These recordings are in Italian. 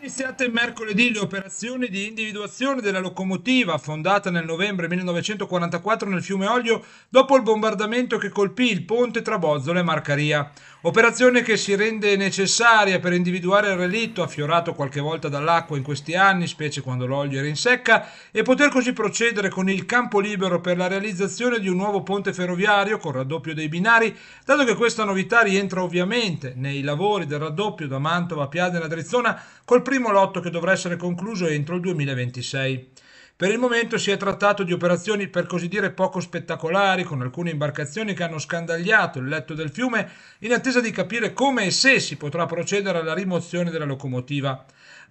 iniziate mercoledì le operazioni di individuazione della locomotiva fondata nel novembre 1944 nel fiume Olio dopo il bombardamento che colpì il ponte tra Bozzolo e Marcaria. Operazione che si rende necessaria per individuare il relitto affiorato qualche volta dall'acqua in questi anni, specie quando l'olio era in secca, e poter così procedere con il campo libero per la realizzazione di un nuovo ponte ferroviario con raddoppio dei binari, dato che questa novità rientra ovviamente nei lavori del raddoppio da Mantova a Piadena Drizzona col primo lotto che dovrà essere concluso entro il 2026. Per il momento si è trattato di operazioni per così dire poco spettacolari, con alcune imbarcazioni che hanno scandagliato il letto del fiume in attesa di capire come e se si potrà procedere alla rimozione della locomotiva.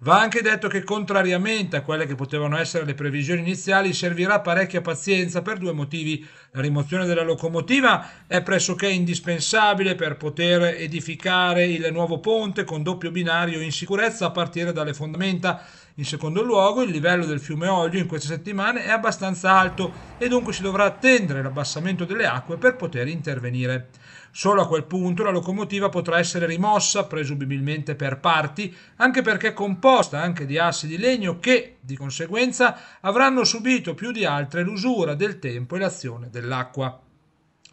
Va anche detto che, contrariamente a quelle che potevano essere le previsioni iniziali, servirà parecchia pazienza per due motivi. La rimozione della locomotiva è pressoché indispensabile per poter edificare il nuovo ponte con doppio binario in sicurezza a partire dalle fondamenta. In secondo luogo, il livello del fiume Olio in questo queste settimane è abbastanza alto e dunque si dovrà attendere l'abbassamento delle acque per poter intervenire. Solo a quel punto la locomotiva potrà essere rimossa, presumibilmente per parti, anche perché è composta anche di assi di legno che, di conseguenza, avranno subito più di altre l'usura del tempo e l'azione dell'acqua.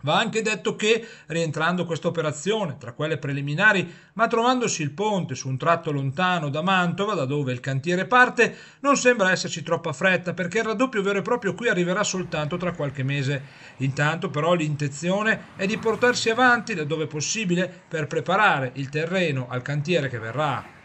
Va anche detto che, rientrando questa operazione tra quelle preliminari, ma trovandosi il ponte su un tratto lontano da Mantova, da dove il cantiere parte, non sembra esserci troppa fretta perché il raddoppio vero e proprio qui arriverà soltanto tra qualche mese. Intanto però l'intenzione è di portarsi avanti da dove possibile per preparare il terreno al cantiere che verrà